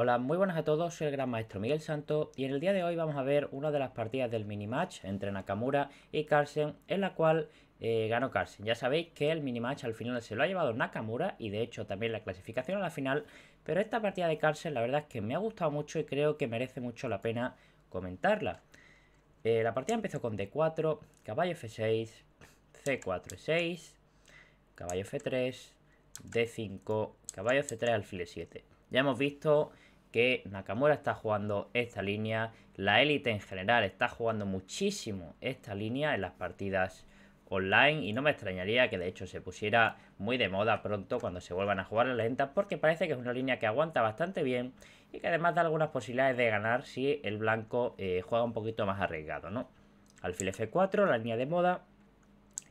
Hola, muy buenas a todos, soy el gran maestro Miguel Santo y en el día de hoy vamos a ver una de las partidas del mini-match entre Nakamura y Carlsen en la cual eh, ganó Carlsen. Ya sabéis que el mini-match al final se lo ha llevado Nakamura y de hecho también la clasificación a la final, pero esta partida de Carlsen la verdad es que me ha gustado mucho y creo que merece mucho la pena comentarla. Eh, la partida empezó con D4, caballo F6, C4 E6, caballo F3, D5, caballo C3 alfil 7 Ya hemos visto que Nakamura está jugando esta línea, la élite en general está jugando muchísimo esta línea en las partidas online y no me extrañaría que de hecho se pusiera muy de moda pronto cuando se vuelvan a jugar las lentas porque parece que es una línea que aguanta bastante bien y que además da algunas posibilidades de ganar si el blanco eh, juega un poquito más arriesgado, ¿no? Alfil F4, la línea de moda,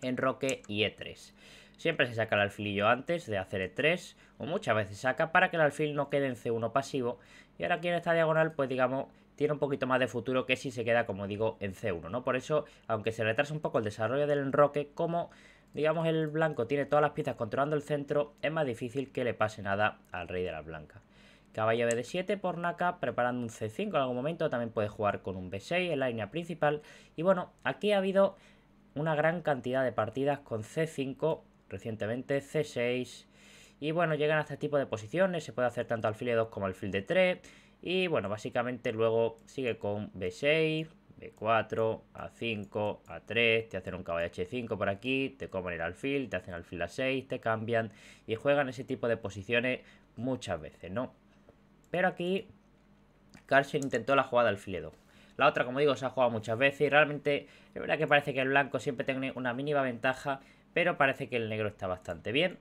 en roque y E3. Siempre se saca el alfilillo antes de hacer E3, o muchas veces saca, para que el alfil no quede en C1 pasivo. Y ahora aquí en esta diagonal, pues digamos, tiene un poquito más de futuro que si se queda, como digo, en C1, ¿no? Por eso, aunque se retrasa un poco el desarrollo del enroque, como, digamos, el blanco tiene todas las piezas controlando el centro, es más difícil que le pase nada al rey de las blancas. Caballo BD7 por Naka, preparando un C5 en algún momento, también puede jugar con un B6 en la línea principal. Y bueno, aquí ha habido una gran cantidad de partidas con C5 recientemente C6. Y bueno, llegan a este tipo de posiciones, se puede hacer tanto alfil de 2 como alfil de 3. Y bueno, básicamente luego sigue con B6, B4, A5, A3, te hacen un caballo H5 por aquí, te comen el alfil, te hacen alfil A6, te cambian y juegan ese tipo de posiciones muchas veces, ¿no? Pero aquí Carson intentó la jugada alfil 2. E la otra, como digo, se ha jugado muchas veces y realmente es verdad que parece que el blanco siempre tiene una mínima ventaja pero parece que el negro está bastante bien.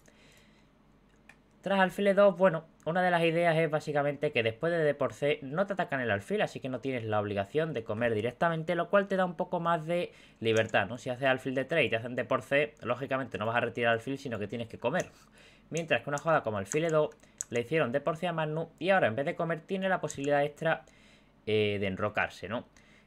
Tras alfil 2, bueno, una de las ideas es básicamente que después de D por C no te atacan el alfil, así que no tienes la obligación de comer directamente, lo cual te da un poco más de libertad, ¿no? Si haces alfil de 3 y te hacen D por C, lógicamente no vas a retirar alfil, sino que tienes que comer. Mientras que una jugada como alfil 2 le hicieron D por C a Manu y ahora en vez de comer tiene la posibilidad extra eh, de enrocarse, ¿no?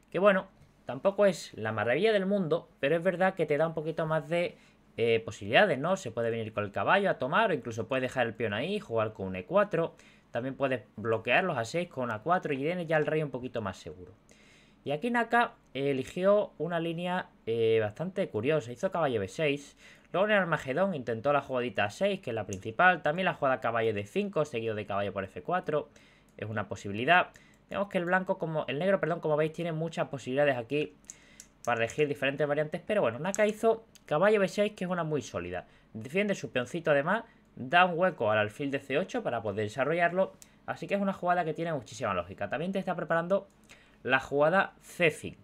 Que bueno, tampoco es la maravilla del mundo, pero es verdad que te da un poquito más de eh, posibilidades, ¿no? Se puede venir con el caballo a tomar o incluso puede dejar el peón ahí, jugar con un e4. También puedes bloquearlos a 6 con a4 y tiene ya el rey un poquito más seguro. Y aquí Naka eligió una línea eh, bastante curiosa. Hizo caballo b6. Luego en el Armagedón intentó la jugadita a6, que es la principal. También la jugada caballo d5, seguido de caballo por f4. Es una posibilidad. Vemos que el blanco, como el negro, perdón, como veis, tiene muchas posibilidades aquí para elegir diferentes variantes. Pero bueno, Naka hizo Caballo B6, que es una muy sólida. Defiende su peoncito además, da un hueco al alfil de C8 para poder desarrollarlo. Así que es una jugada que tiene muchísima lógica. También te está preparando la jugada C5.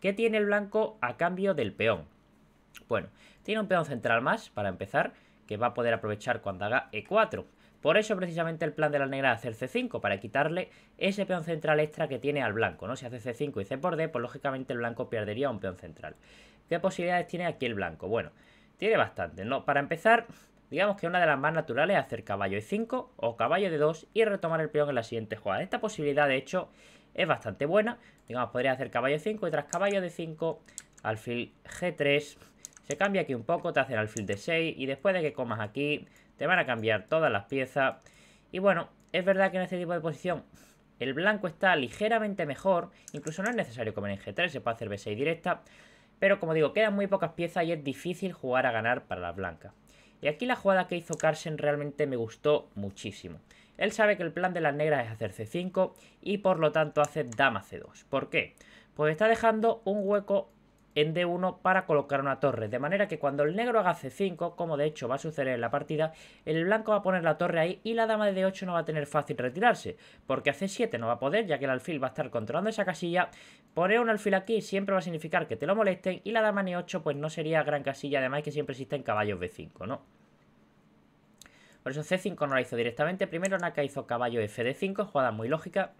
¿Qué tiene el blanco a cambio del peón? Bueno, tiene un peón central más, para empezar, que va a poder aprovechar cuando haga E4. Por eso precisamente el plan de la negra es hacer C5, para quitarle ese peón central extra que tiene al blanco. ¿no? Si hace C5 y C por D, pues lógicamente el blanco perdería un peón central. ¿Qué posibilidades tiene aquí el blanco? Bueno, tiene bastante, ¿no? Para empezar, digamos que una de las más naturales es hacer caballo de 5 o caballo de 2 y retomar el peón en la siguiente jugada. Esta posibilidad, de hecho, es bastante buena. Digamos, podría hacer caballo de 5 y tras caballo de 5, alfil G3. Se cambia aquí un poco, te hacen alfil de 6 y después de que comas aquí, te van a cambiar todas las piezas. Y bueno, es verdad que en este tipo de posición el blanco está ligeramente mejor. Incluso no es necesario comer en G3, se puede hacer B6 directa. Pero como digo, quedan muy pocas piezas y es difícil jugar a ganar para las blancas. Y aquí la jugada que hizo Carson realmente me gustó muchísimo. Él sabe que el plan de las negras es hacer C5 y por lo tanto hace dama C2. ¿Por qué? Pues está dejando un hueco en D1 para colocar una torre, de manera que cuando el negro haga C5, como de hecho va a suceder en la partida, el blanco va a poner la torre ahí y la dama de D8 no va a tener fácil retirarse, porque a C7 no va a poder, ya que el alfil va a estar controlando esa casilla, Poner un alfil aquí siempre va a significar que te lo molesten y la dama en e8 pues no sería gran casilla, además que siempre existen caballos b5, ¿no? Por eso c5 no la hizo directamente, primero Naka hizo caballo fd5, jugada muy lógica.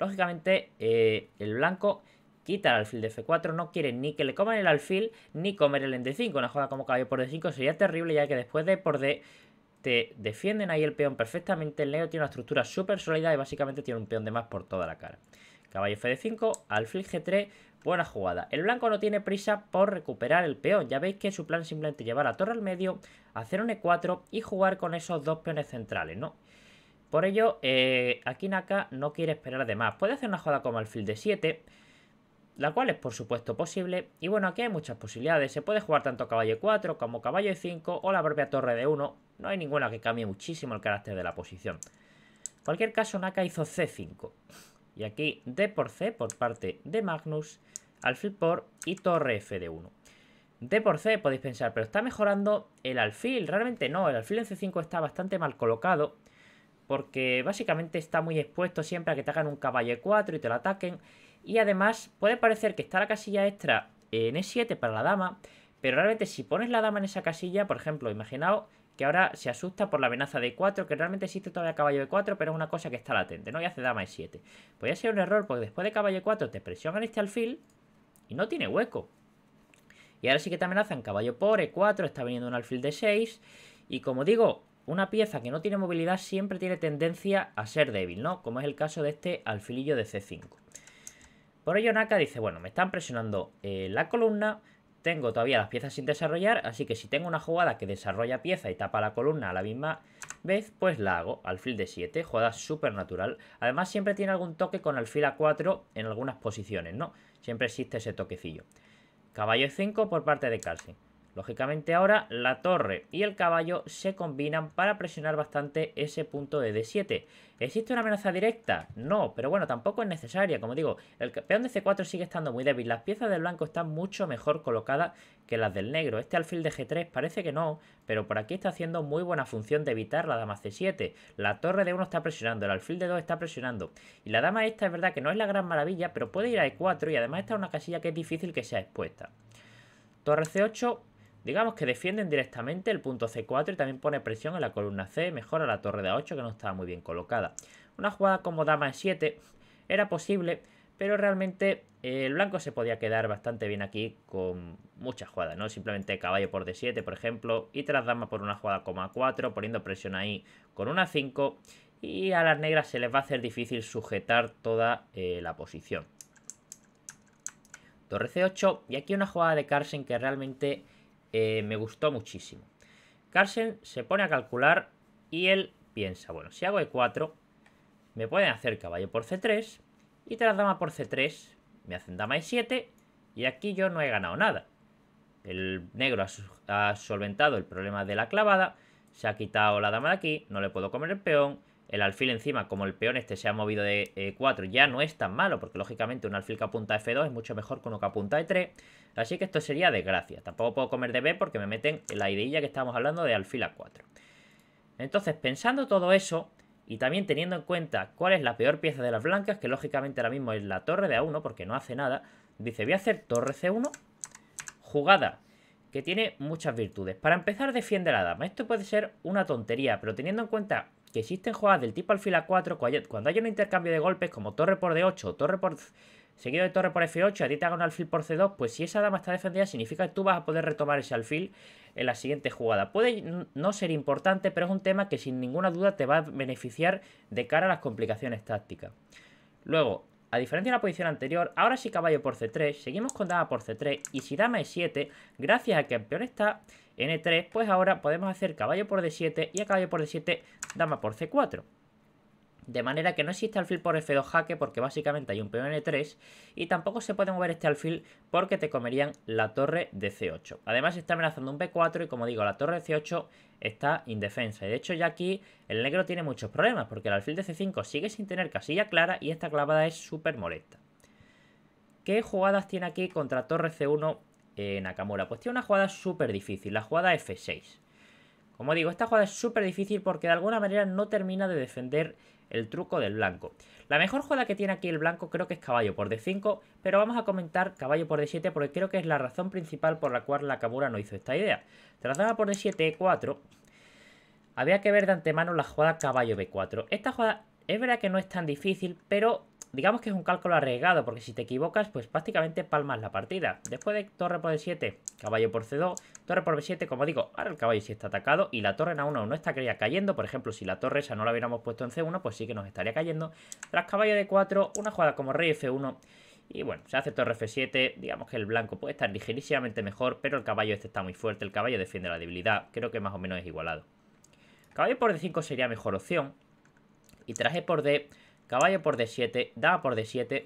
Lógicamente eh, el blanco quita el alfil de f4, no quiere ni que le coman el alfil ni comer el en d5, una jugada como caballo por d5 sería terrible ya que después de por d te defienden ahí el peón perfectamente, el negro tiene una estructura súper sólida y básicamente tiene un peón de más por toda la cara. Caballo F de 5 alfil g3, buena jugada. El blanco no tiene prisa por recuperar el peón. Ya veis que su plan es simplemente llevar la torre al medio, hacer un e4 y jugar con esos dos peones centrales, ¿no? Por ello, eh, aquí Naka no quiere esperar de más. Puede hacer una jugada como alfil de 7, la cual es por supuesto posible. Y bueno, aquí hay muchas posibilidades. Se puede jugar tanto caballo 4 como caballo 5 o la propia torre de 1. No hay ninguna que cambie muchísimo el carácter de la posición. En cualquier caso, Naka hizo c5. Y aquí D por C por parte de Magnus, alfil por y torre F1. de D por C podéis pensar, pero está mejorando el alfil. Realmente no, el alfil en C5 está bastante mal colocado. Porque básicamente está muy expuesto siempre a que te hagan un caballo E4 y te lo ataquen. Y además puede parecer que está la casilla extra en E7 para la dama. Pero realmente si pones la dama en esa casilla, por ejemplo, imaginaos que ahora se asusta por la amenaza de 4, que realmente existe todavía caballo de 4, pero es una cosa que está latente, ¿no? Y hace dama de 7. Podría ser un error, porque después de caballo de 4 te presionan este alfil y no tiene hueco. Y ahora sí que te amenazan caballo por E4, está viniendo un alfil de 6. Y como digo, una pieza que no tiene movilidad siempre tiene tendencia a ser débil, ¿no? Como es el caso de este alfilillo de C5. Por ello Naka dice, bueno, me están presionando eh, la columna tengo todavía las piezas sin desarrollar, así que si tengo una jugada que desarrolla pieza y tapa la columna a la misma vez, pues la hago. Alfil de 7, jugada súper natural. Además siempre tiene algún toque con alfil a 4 en algunas posiciones, ¿no? Siempre existe ese toquecillo. Caballo 5 por parte de Carlsen. Lógicamente ahora la torre y el caballo se combinan para presionar bastante ese punto de D7. ¿Existe una amenaza directa? No, pero bueno, tampoco es necesaria. Como digo, el peón de C4 sigue estando muy débil. Las piezas del blanco están mucho mejor colocadas que las del negro. Este alfil de G3 parece que no, pero por aquí está haciendo muy buena función de evitar la dama C7. La torre de 1 está presionando, el alfil de 2 está presionando. Y la dama esta es verdad que no es la gran maravilla, pero puede ir a E4 y además está una casilla que es difícil que sea expuesta. Torre C8 Digamos que defienden directamente el punto C4 y también pone presión en la columna C, mejora la torre de A8 que no estaba muy bien colocada. Una jugada como dama en 7 era posible, pero realmente eh, el blanco se podía quedar bastante bien aquí con muchas jugadas, ¿no? Simplemente caballo por D7, por ejemplo, y tras dama por una jugada como A4, poniendo presión ahí con una 5 y a las negras se les va a hacer difícil sujetar toda eh, la posición. Torre C8 y aquí una jugada de Carson que realmente eh, me gustó muchísimo. Carlsen se pone a calcular y él piensa, bueno, si hago e4, me pueden hacer caballo por c3 y tras dama por c3, me hacen dama e7 y aquí yo no he ganado nada. El negro ha, ha solventado el problema de la clavada, se ha quitado la dama de aquí, no le puedo comer el peón, el alfil encima, como el peón este se ha movido de 4, eh, ya no es tan malo, porque lógicamente un alfil que apunta a F2 es mucho mejor que uno que apunta a E3, así que esto sería desgracia. Tampoco puedo comer de B porque me meten la ideilla que estábamos hablando de alfil a 4. Entonces, pensando todo eso, y también teniendo en cuenta cuál es la peor pieza de las blancas, que lógicamente ahora mismo es la torre de A1, porque no hace nada, dice, voy a hacer torre C1, jugada que tiene muchas virtudes. Para empezar, defiende la dama. Esto puede ser una tontería, pero teniendo en cuenta que existen jugadas del tipo alfil a 4, cuando hay un intercambio de golpes como torre por D8 torre por... Seguido de torre por F8, a ti te un alfil por C2, pues si esa dama está defendida significa que tú vas a poder retomar ese alfil en la siguiente jugada. Puede no ser importante, pero es un tema que sin ninguna duda te va a beneficiar de cara a las complicaciones tácticas. Luego, a diferencia de la posición anterior, ahora sí caballo por C3, seguimos con dama por C3 y si dama es 7 gracias a que el peón está N3, pues ahora podemos hacer caballo por D7 y a caballo por D7 dama por C4. De manera que no existe alfil por F2 jaque porque básicamente hay un peón en e 3 y tampoco se puede mover este alfil porque te comerían la torre de C8. Además está amenazando un B4 y como digo, la torre de C8 está indefensa. Y de hecho ya aquí el negro tiene muchos problemas porque el alfil de C5 sigue sin tener casilla clara y esta clavada es súper molesta. ¿Qué jugadas tiene aquí contra torre C1 en Akamura, Pues tiene una jugada súper difícil, la jugada F6. Como digo, esta jugada es súper difícil porque de alguna manera no termina de defender el truco del blanco. La mejor jugada que tiene aquí el blanco creo que es caballo por D5, pero vamos a comentar caballo por D7 porque creo que es la razón principal por la cual la Nakamura no hizo esta idea. Tras por D7, E4, había que ver de antemano la jugada caballo B4. Esta jugada es verdad que no es tan difícil, pero digamos que es un cálculo arriesgado, porque si te equivocas, pues prácticamente palmas la partida. Después de torre por D7, caballo por C2, torre por B7, como digo, ahora el caballo sí está atacado y la torre en A1 no estaría cayendo. Por ejemplo, si la torre esa no la hubiéramos puesto en C1, pues sí que nos estaría cayendo. Tras caballo de 4 una jugada como rey F1... Y bueno, se hace torre F7, digamos que el blanco puede estar ligerísimamente mejor, pero el caballo este está muy fuerte, el caballo defiende la debilidad, creo que más o menos es igualado. Caballo por D5 sería mejor opción, y traje por D Caballo por D7, dama por D7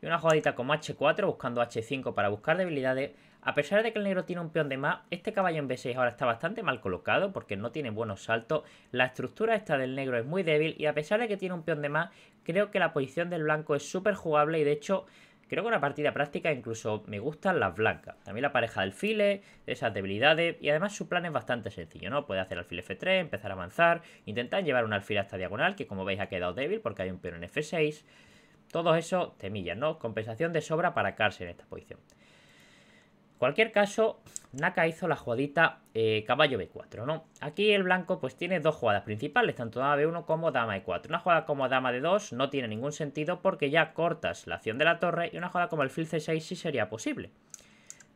y una jugadita como H4 buscando H5 para buscar debilidades. A pesar de que el negro tiene un peón de más, este caballo en B6 ahora está bastante mal colocado porque no tiene buenos saltos. La estructura esta del negro es muy débil y a pesar de que tiene un peón de más, creo que la posición del blanco es súper jugable y de hecho Creo que una partida práctica incluso me gustan las blancas. También la pareja de alfiles, esas debilidades. Y además su plan es bastante sencillo, ¿no? Puede hacer alfil F3, empezar a avanzar. Intentar llevar un alfil hasta diagonal, que como veis ha quedado débil porque hay un peón en F6. Todo eso, temillas, ¿no? Compensación de sobra para Carlsen en esta posición. En cualquier caso, Naka hizo la jugadita eh, caballo B4, ¿no? Aquí el blanco pues, tiene dos jugadas principales, tanto dama B1 como dama E4. Una jugada como dama D2 no tiene ningún sentido porque ya cortas la acción de la torre y una jugada como el fil C6 sí sería posible.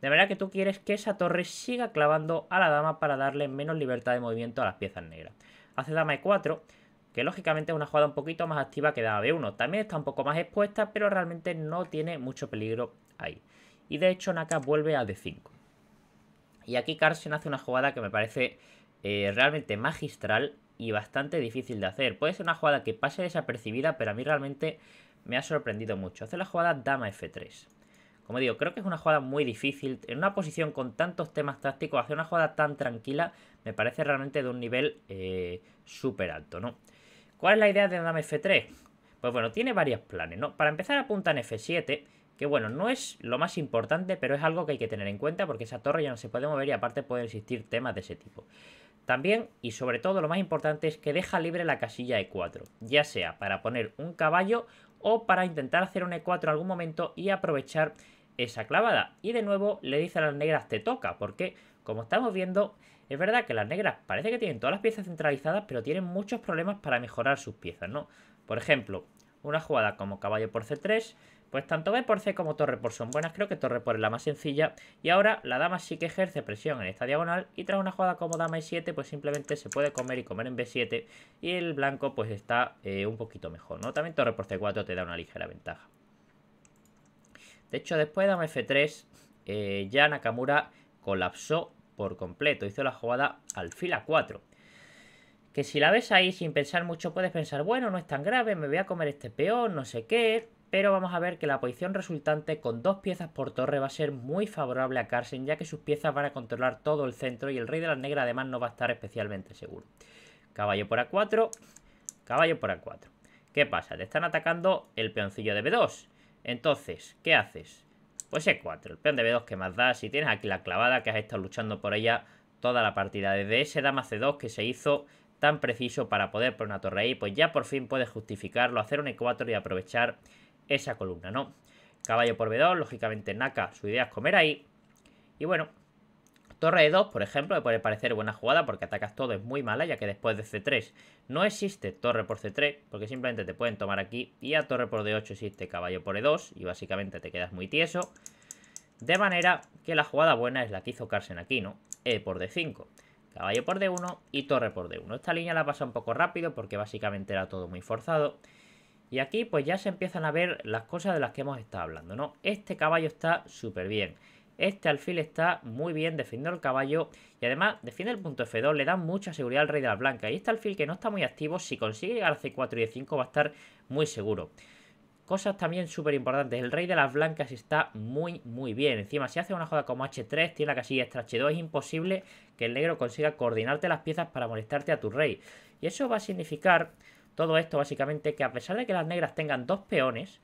De verdad que tú quieres que esa torre siga clavando a la dama para darle menos libertad de movimiento a las piezas negras. Hace dama E4, que lógicamente es una jugada un poquito más activa que dama B1. También está un poco más expuesta, pero realmente no tiene mucho peligro ahí. Y de hecho Naka vuelve a D5. Y aquí Carson hace una jugada que me parece eh, realmente magistral y bastante difícil de hacer. Puede ser una jugada que pase desapercibida, pero a mí realmente me ha sorprendido mucho. Hace la jugada Dama F3. Como digo, creo que es una jugada muy difícil. En una posición con tantos temas tácticos, hacer una jugada tan tranquila me parece realmente de un nivel eh, súper alto, ¿no? ¿Cuál es la idea de Dama F3? Pues bueno, tiene varios planes, ¿no? Para empezar apunta en F7 que bueno, no es lo más importante, pero es algo que hay que tener en cuenta porque esa torre ya no se puede mover y aparte pueden existir temas de ese tipo. También, y sobre todo lo más importante, es que deja libre la casilla E4, ya sea para poner un caballo o para intentar hacer un E4 en algún momento y aprovechar esa clavada. Y de nuevo le dice a las negras te toca, porque como estamos viendo, es verdad que las negras parece que tienen todas las piezas centralizadas, pero tienen muchos problemas para mejorar sus piezas, ¿no? Por ejemplo, una jugada como caballo por C3 pues tanto B por C como torre por son buenas, creo que torre por es la más sencilla. Y ahora la dama sí que ejerce presión en esta diagonal y tras una jugada como dama E7 pues simplemente se puede comer y comer en B7 y el blanco pues está eh, un poquito mejor, ¿no? También torre por C4 te da una ligera ventaja. De hecho después de dama F3 e eh, ya Nakamura colapsó por completo, hizo la jugada alfil A4 que si la ves ahí sin pensar mucho puedes pensar, bueno, no es tan grave, me voy a comer este peón, no sé qué pero vamos a ver que la posición resultante con dos piezas por torre va a ser muy favorable a Carson. ya que sus piezas van a controlar todo el centro y el rey de las negras además no va a estar especialmente seguro. Caballo por A4, caballo por A4. ¿Qué pasa? Te están atacando el peoncillo de B2. Entonces, ¿qué haces? Pues E4, el peón de B2 que más da, si tienes aquí la clavada que has estado luchando por ella toda la partida, desde ese dama C2 que se hizo tan preciso para poder poner una torre ahí, pues ya por fin puedes justificarlo, hacer un E4 y aprovechar esa columna, ¿no? Caballo por B2, lógicamente Naka, su idea es comer ahí. Y bueno, torre E2, por ejemplo, me puede parecer buena jugada porque atacas todo, es muy mala, ya que después de C3 no existe torre por C3, porque simplemente te pueden tomar aquí y a torre por D8 existe caballo por E2 y básicamente te quedas muy tieso. De manera que la jugada buena es la que hizo Carsen aquí, ¿no? E por D5, caballo por D1 y torre por D1. Esta línea la pasa un poco rápido porque básicamente era todo muy forzado. Y aquí pues ya se empiezan a ver las cosas de las que hemos estado hablando, ¿no? Este caballo está súper bien. Este alfil está muy bien defendiendo el caballo y además defiende el punto F2, le da mucha seguridad al rey de las blancas. Y este alfil que no está muy activo, si consigue llegar a C4 y E5 va a estar muy seguro. Cosas también súper importantes, el rey de las blancas está muy muy bien. Encima si hace una joda como H3, tiene la casilla extra H2, es imposible que el negro consiga coordinarte las piezas para molestarte a tu rey. Y eso va a significar todo esto básicamente que a pesar de que las negras tengan dos peones,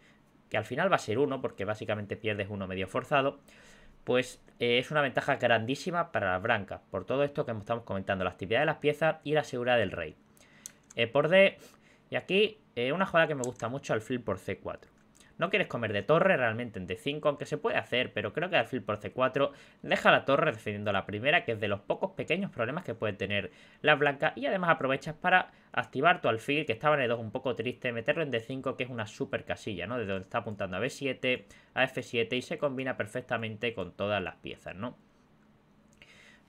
que al final va a ser uno, porque básicamente pierdes uno medio forzado, pues eh, es una ventaja grandísima para las blancas, por todo esto que estamos comentando, la actividad de las piezas y la seguridad del rey. Eh, por D, y aquí eh, una jugada que me gusta mucho al flip por C4. No quieres comer de torre realmente en D5, aunque se puede hacer, pero creo que alfil por C4 deja la torre defendiendo la primera, que es de los pocos pequeños problemas que puede tener la blanca. Y además aprovechas para activar tu alfil, que estaba en E2 un poco triste, meterlo en D5, que es una super casilla, ¿no? De donde está apuntando a B7, a F7 y se combina perfectamente con todas las piezas, ¿no?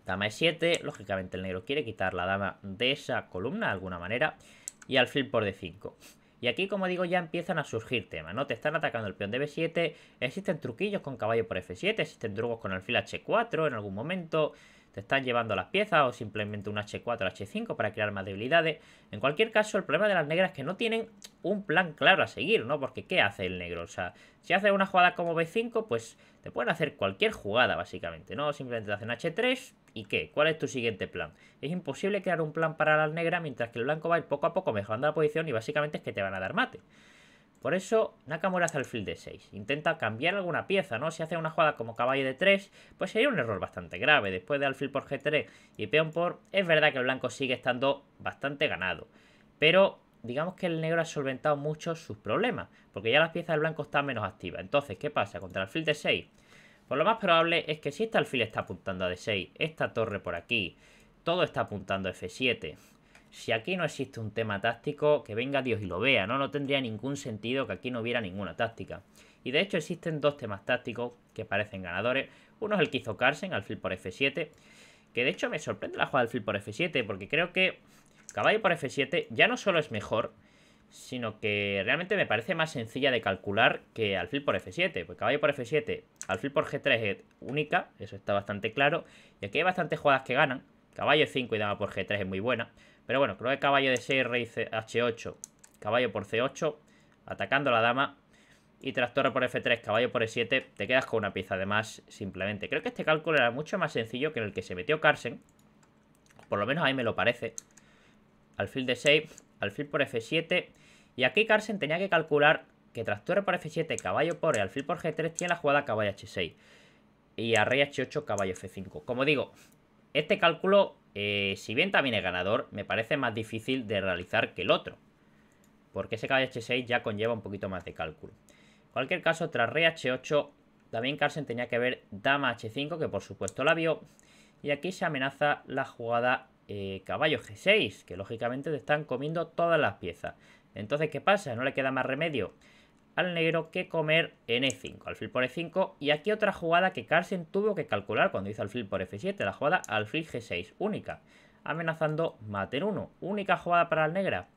Dama E7, lógicamente el negro quiere quitar la dama de esa columna de alguna manera y alfil por D5. Y aquí, como digo, ya empiezan a surgir temas, ¿no? Te están atacando el peón de b7, existen truquillos con caballo por f7, existen trucos con alfil h4 en algún momento, te están llevando las piezas o simplemente un h4 h5 para crear más debilidades. En cualquier caso, el problema de las negras es que no tienen un plan claro a seguir, ¿no? Porque ¿qué hace el negro? O sea, si hace una jugada como b5, pues te pueden hacer cualquier jugada, básicamente, ¿no? Simplemente te hacen h3, ¿Y qué? ¿Cuál es tu siguiente plan? Es imposible crear un plan para la negra mientras que el blanco va a ir poco a poco mejorando la posición y básicamente es que te van a dar mate. Por eso Nakamura hace el field de 6. Intenta cambiar alguna pieza, ¿no? Si hace una jugada como caballo de 3, pues sería un error bastante grave. Después de alfil por G3 y peón por... Es verdad que el blanco sigue estando bastante ganado. Pero digamos que el negro ha solventado mucho sus problemas. Porque ya las piezas del blanco están menos activas. Entonces, ¿qué pasa? Contra el alfil de 6 por pues lo más probable es que si este alfil está apuntando a D6, esta torre por aquí, todo está apuntando a F7. Si aquí no existe un tema táctico, que venga Dios y lo vea, ¿no? No tendría ningún sentido que aquí no hubiera ninguna táctica. Y de hecho existen dos temas tácticos que parecen ganadores. Uno es el que hizo Carsen, alfil por F7, que de hecho me sorprende la jugada alfil por F7, porque creo que caballo por F7 ya no solo es mejor, sino que realmente me parece más sencilla de calcular que alfil por f7, pues caballo por f7, alfil por g3 es única, eso está bastante claro, y aquí hay bastantes jugadas que ganan, caballo 5 y dama por g3 es muy buena, pero bueno, creo que caballo de 6, rey h8, caballo por c8, atacando a la dama, y tras por f3, caballo por e7, te quedas con una pieza de más simplemente. Creo que este cálculo era mucho más sencillo que el que se metió Carsen, por lo menos ahí me lo parece, alfil de 6, alfil por f7 y aquí Carlsen tenía que calcular que tras torre por F7, caballo por el alfil por G3, tiene la jugada caballo H6. Y a rey H8, caballo F5. Como digo, este cálculo, eh, si bien también es ganador, me parece más difícil de realizar que el otro. Porque ese caballo H6 ya conlleva un poquito más de cálculo. En cualquier caso, tras rey H8, también Carlsen tenía que ver dama H5, que por supuesto la vio. Y aquí se amenaza la jugada eh, caballo G6, que lógicamente te están comiendo todas las piezas. Entonces, ¿qué pasa? No le queda más remedio al negro que comer en E5, alfil por E5. Y aquí otra jugada que Carlsen tuvo que calcular cuando hizo alfil por F7, la jugada alfil G6, única, amenazando mate en 1. Única jugada para el negra.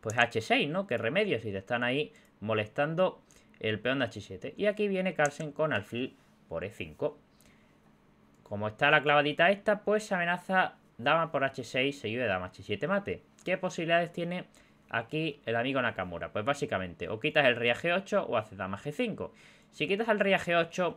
Pues H6, ¿no? ¿Qué remedio si te están ahí molestando el peón de H7? Y aquí viene Carlsen con alfil por E5. Como está la clavadita esta, pues amenaza dama por H6 seguido de dama H7 mate. ¿Qué posibilidades tiene aquí el amigo Nakamura? Pues básicamente, o quitas el rey G8 o haces dama G5. Si quitas el rey G8,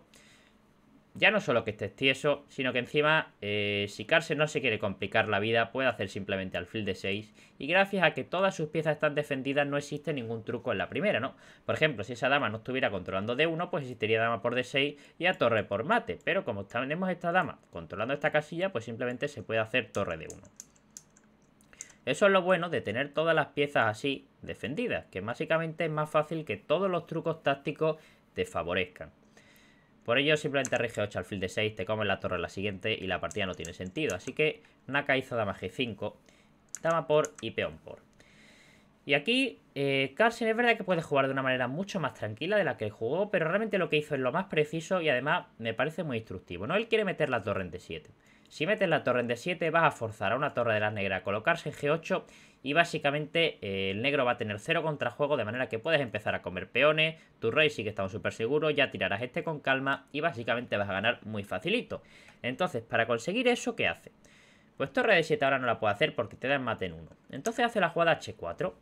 ya no solo que estés tieso, sino que encima, eh, si Carse no se quiere complicar la vida, puede hacer simplemente alfil de 6. Y gracias a que todas sus piezas están defendidas, no existe ningún truco en la primera, ¿no? Por ejemplo, si esa dama no estuviera controlando D1, pues existiría dama por D6 y a torre por mate. Pero como tenemos esta dama controlando esta casilla, pues simplemente se puede hacer torre D1. Eso es lo bueno de tener todas las piezas así defendidas, que básicamente es más fácil que todos los trucos tácticos te favorezcan. Por ello simplemente rige 8 al de 6, te comes la torre la siguiente y la partida no tiene sentido. Así que Naka hizo dama g5, dama por y peón por. Y aquí eh, es verdad que puede jugar de una manera mucho más tranquila de la que jugó, pero realmente lo que hizo es lo más preciso y además me parece muy instructivo. ¿no? Él quiere meter las torres en d7. Si metes la torre en D7 vas a forzar a una torre de la negra a colocarse en G8 y básicamente eh, el negro va a tener cero contrajuego de manera que puedes empezar a comer peones, tu rey sí que está súper seguro, ya tirarás este con calma y básicamente vas a ganar muy facilito. Entonces, para conseguir eso, ¿qué hace? Pues torre D7 ahora no la puede hacer porque te da mate en 1. Entonces hace la jugada H4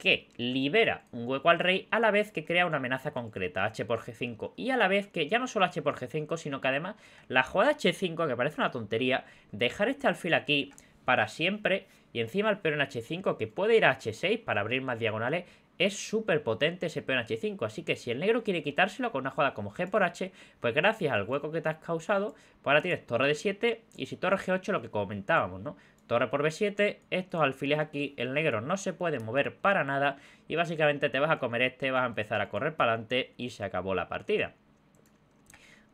que libera un hueco al rey a la vez que crea una amenaza concreta, h por g5, y a la vez que ya no solo h por g5, sino que además la jugada h5, que parece una tontería, dejar este alfil aquí para siempre, y encima el peón h5, que puede ir a h6 para abrir más diagonales, es súper potente ese peón h5, así que si el negro quiere quitárselo con una jugada como g por h, pues gracias al hueco que te has causado, pues ahora tienes torre de 7 y si torre g8 lo que comentábamos, ¿no? Torre por B7, estos alfiles aquí, el negro no se puede mover para nada y básicamente te vas a comer este, vas a empezar a correr para adelante y se acabó la partida.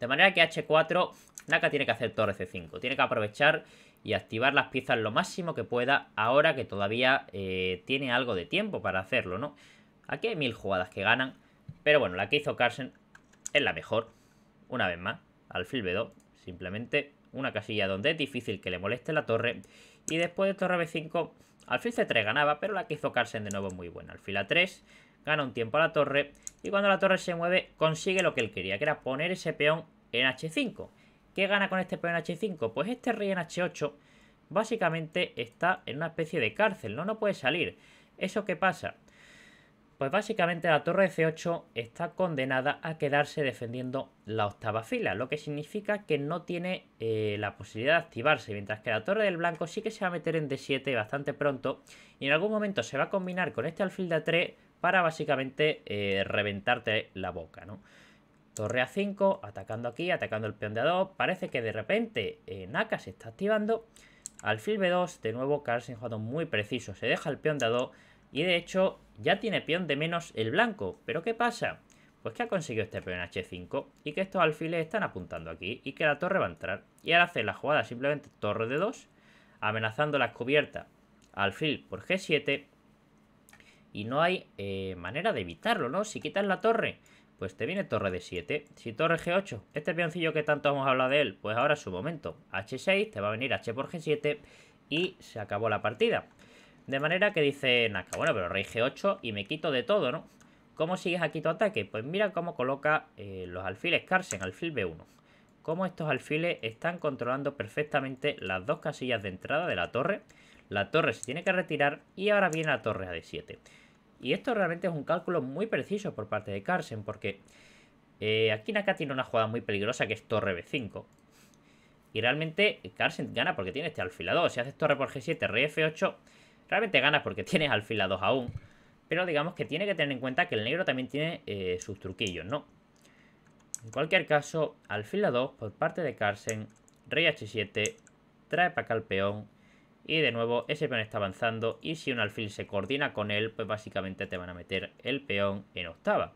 De manera que H4, Naka tiene que hacer torre C5, tiene que aprovechar y activar las piezas lo máximo que pueda ahora que todavía eh, tiene algo de tiempo para hacerlo, ¿no? Aquí hay mil jugadas que ganan, pero bueno, la que hizo Carson es la mejor, una vez más, alfil B2, simplemente una casilla donde es difícil que le moleste la torre y después de torre b5, alfil c3 ganaba, pero la que hizo Carsen de nuevo muy buena. Alfil a3, gana un tiempo a la torre, y cuando la torre se mueve, consigue lo que él quería, que era poner ese peón en h5. ¿Qué gana con este peón en h5? Pues este rey en h8 básicamente está en una especie de cárcel, no, no puede salir. ¿Eso qué pasa? Pues básicamente la torre C8 está condenada a quedarse defendiendo la octava fila, lo que significa que no tiene eh, la posibilidad de activarse, mientras que la torre del blanco sí que se va a meter en D7 bastante pronto y en algún momento se va a combinar con este alfil de A3 para básicamente eh, reventarte la boca, Torre A5, atacando aquí, atacando el peón de A2, parece que de repente eh, Naka se está activando, alfil B2, de nuevo Carlsen jugando muy preciso, se deja el peón de A2, y de hecho, ya tiene peón de menos el blanco. ¿Pero qué pasa? Pues que ha conseguido este peón h5 y que estos alfiles están apuntando aquí y que la torre va a entrar. Y ahora hace la jugada simplemente torre de 2, amenazando la cubierta alfil por g7. Y no hay eh, manera de evitarlo, ¿no? Si quitas la torre, pues te viene torre de 7. Si torre g8, este peoncillo que tanto hemos hablado de él, pues ahora es su momento. h6, te va a venir h por g7 y se acabó la partida. De manera que dice Naka, bueno, pero rey G8 y me quito de todo, ¿no? ¿Cómo sigues aquí tu ataque? Pues mira cómo coloca eh, los alfiles Carsen, alfil B1. Cómo estos alfiles están controlando perfectamente las dos casillas de entrada de la torre. La torre se tiene que retirar y ahora viene la torre a 7 Y esto realmente es un cálculo muy preciso por parte de Carsen porque eh, aquí Naka tiene una jugada muy peligrosa que es torre B5. Y realmente Carsen gana porque tiene este alfilado Si haces torre por G7, rey F8 Realmente ganas porque tienes alfil a 2 aún. Pero digamos que tiene que tener en cuenta que el negro también tiene eh, sus truquillos, ¿no? En cualquier caso, alfil a 2 por parte de Carlsen, rey h7, trae para acá el peón. Y de nuevo, ese peón está avanzando y si un alfil se coordina con él, pues básicamente te van a meter el peón en octava.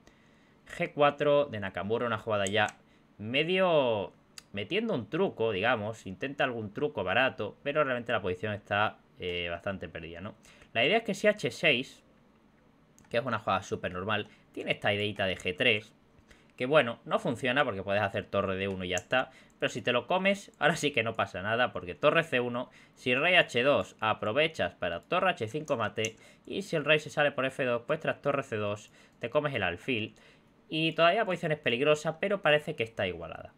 G4 de Nakamura, una jugada ya medio metiendo un truco, digamos, intenta algún truco barato, pero realmente la posición está eh, bastante perdida, ¿no? La idea es que si H6, que es una jugada súper normal, tiene esta ideita de G3, que bueno, no funciona porque puedes hacer torre D1 y ya está, pero si te lo comes, ahora sí que no pasa nada, porque torre C1, si rey H2 aprovechas para torre H5 mate, y si el rey se sale por F2, pues tras torre C2 te comes el alfil, y todavía la posición es peligrosa, pero parece que está igualada.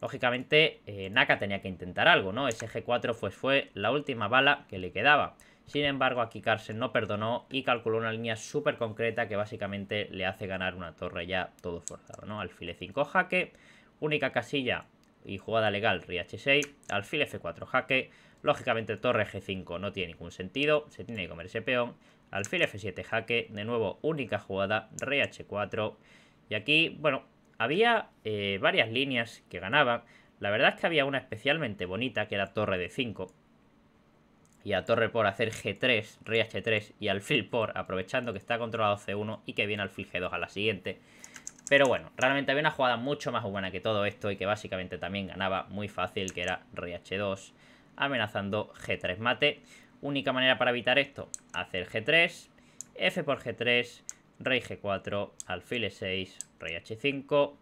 Lógicamente, eh, Naka tenía que intentar algo, ¿no? Ese G4 pues, fue la última bala que le quedaba. Sin embargo, aquí Carson no perdonó y calculó una línea súper concreta que básicamente le hace ganar una torre ya todo forzado, ¿no? Alfil E5 jaque, única casilla y jugada legal, rh 6 alfil F4 jaque, lógicamente torre G5 no tiene ningún sentido, se tiene que comer ese peón, alfil F7 jaque, de nuevo única jugada, rh 4 y aquí, bueno, había eh, varias líneas que ganaban. La verdad es que había una especialmente bonita, que era torre de 5. Y a torre por hacer G3, rey H3 y alfil por, aprovechando que está controlado C1 y que viene alfil G2 a la siguiente. Pero bueno, realmente había una jugada mucho más buena que todo esto y que básicamente también ganaba muy fácil, que era rey H2, amenazando G3 mate. Única manera para evitar esto, hacer G3, F por G3, rey g4, alfil e6, rey h5.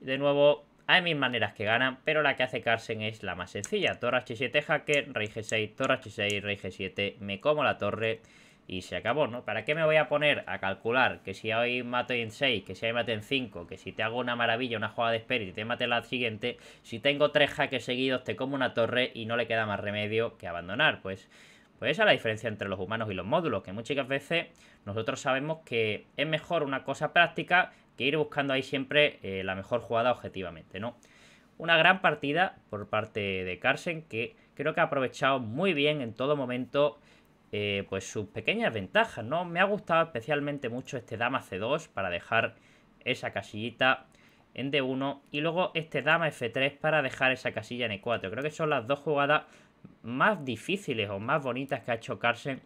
De nuevo, hay mil maneras que ganan, pero la que hace Carsen es la más sencilla. Torre h7 jaque, rey g6, torre h6, rey g7, me como la torre y se acabó, ¿no? ¿Para qué me voy a poner a calcular que si hoy mato en 6, que si hoy mato en 5, que si te hago una maravilla, una jugada de espera y te mate la siguiente, si tengo tres jaques seguidos te como una torre y no le queda más remedio que abandonar? Pues pues esa es la diferencia entre los humanos y los módulos, que muchas veces nosotros sabemos que es mejor una cosa práctica que ir buscando ahí siempre eh, la mejor jugada objetivamente, ¿no? Una gran partida por parte de Carsen que creo que ha aprovechado muy bien en todo momento eh, pues sus pequeñas ventajas, ¿no? Me ha gustado especialmente mucho este dama C2 para dejar esa casillita en D1 y luego este dama F3 para dejar esa casilla en E4. Creo que son las dos jugadas más difíciles o más bonitas que ha hecho en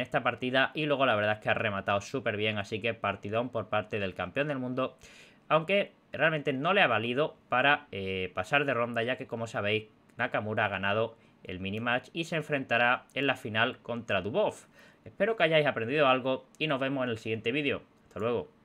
esta partida y luego la verdad es que ha rematado súper bien, así que partidón por parte del campeón del mundo, aunque realmente no le ha valido para eh, pasar de ronda ya que como sabéis Nakamura ha ganado el mini match y se enfrentará en la final contra Dubov. Espero que hayáis aprendido algo y nos vemos en el siguiente vídeo. Hasta luego.